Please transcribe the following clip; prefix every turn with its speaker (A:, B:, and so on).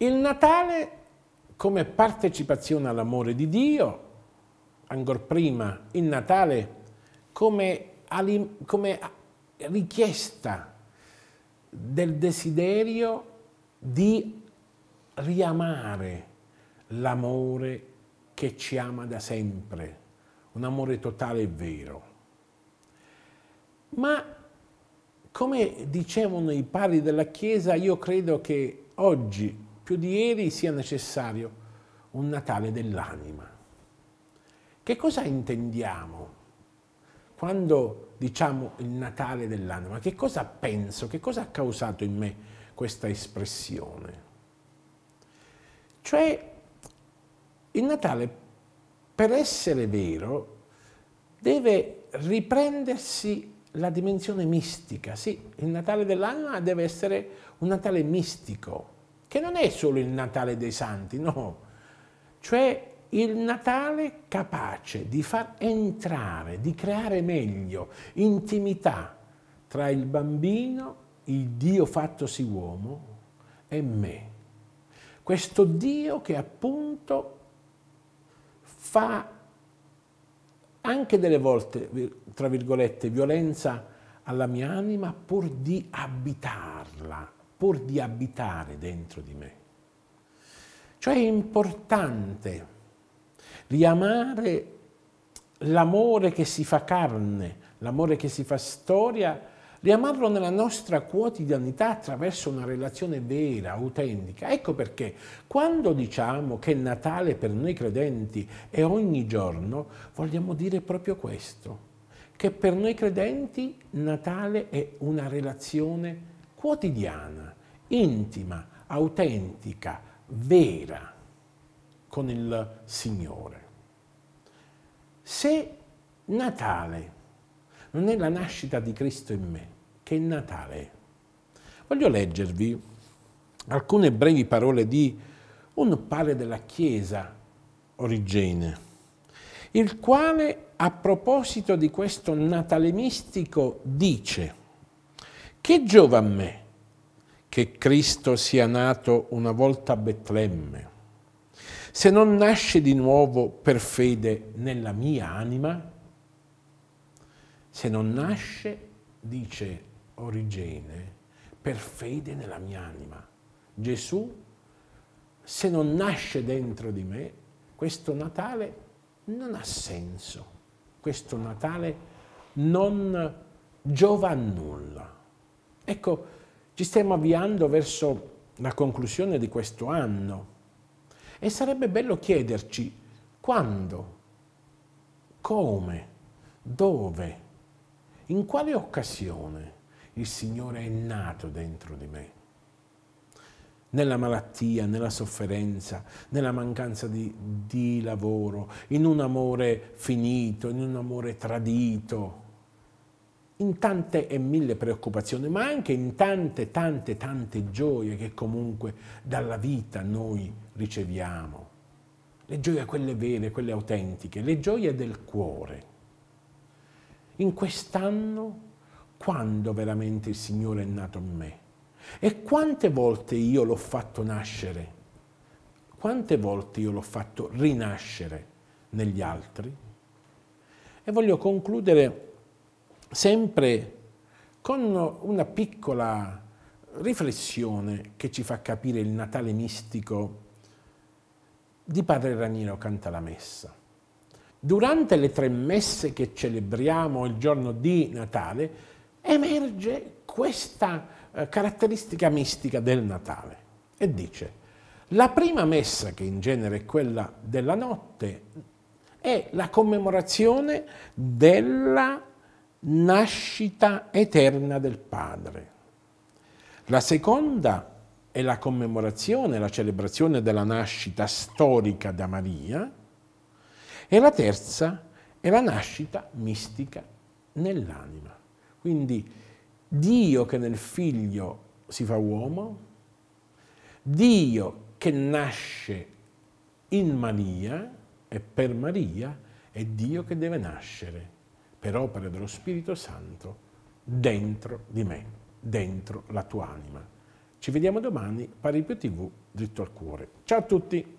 A: Il Natale come partecipazione all'amore di Dio, ancora prima il Natale come, come richiesta del desiderio di riamare l'amore che ci ama da sempre, un amore totale e vero. Ma come dicevano i pari della Chiesa, io credo che oggi più di ieri sia necessario un Natale dell'anima. Che cosa intendiamo quando diciamo il Natale dell'anima? Che cosa penso? Che cosa ha causato in me questa espressione? Cioè, il Natale, per essere vero, deve riprendersi la dimensione mistica. Sì, il Natale dell'anima deve essere un Natale mistico, che non è solo il Natale dei Santi, no, cioè il Natale capace di far entrare, di creare meglio intimità tra il bambino, il Dio fattosi uomo, e me. Questo Dio che appunto fa anche delle volte, tra virgolette, violenza alla mia anima pur di abitarla, pur di abitare dentro di me. Cioè è importante riamare l'amore che si fa carne, l'amore che si fa storia, riamarlo nella nostra quotidianità attraverso una relazione vera, autentica. Ecco perché quando diciamo che Natale per noi credenti è ogni giorno, vogliamo dire proprio questo, che per noi credenti Natale è una relazione vera quotidiana, intima, autentica, vera con il Signore. Se Natale non è la nascita di Cristo in me, che è Natale, voglio leggervi alcune brevi parole di un padre della Chiesa, Origene, il quale a proposito di questo natale mistico dice che giova a me che Cristo sia nato una volta a Betlemme, se non nasce di nuovo per fede nella mia anima? Se non nasce, dice Origene, per fede nella mia anima. Gesù, se non nasce dentro di me, questo Natale non ha senso. Questo Natale non giova a nulla. Ecco, ci stiamo avviando verso la conclusione di questo anno e sarebbe bello chiederci quando, come, dove, in quale occasione il Signore è nato dentro di me. Nella malattia, nella sofferenza, nella mancanza di, di lavoro, in un amore finito, in un amore tradito, in tante e mille preoccupazioni, ma anche in tante, tante, tante gioie che comunque dalla vita noi riceviamo. Le gioie quelle vere, quelle autentiche, le gioie del cuore. In quest'anno, quando veramente il Signore è nato in me? E quante volte io l'ho fatto nascere? Quante volte io l'ho fatto rinascere negli altri? E voglio concludere sempre con una piccola riflessione che ci fa capire il Natale mistico di Padre Raniero canta la messa. Durante le tre messe che celebriamo il giorno di Natale emerge questa eh, caratteristica mistica del Natale e dice la prima messa, che in genere è quella della notte, è la commemorazione della nascita eterna del Padre. La seconda è la commemorazione, la celebrazione della nascita storica da Maria e la terza è la nascita mistica nell'anima. Quindi Dio che nel figlio si fa uomo, Dio che nasce in Maria e per Maria è Dio che deve nascere per opera dello Spirito Santo dentro di me, dentro la tua anima. Ci vediamo domani, Paripio TV, dritto al cuore. Ciao a tutti!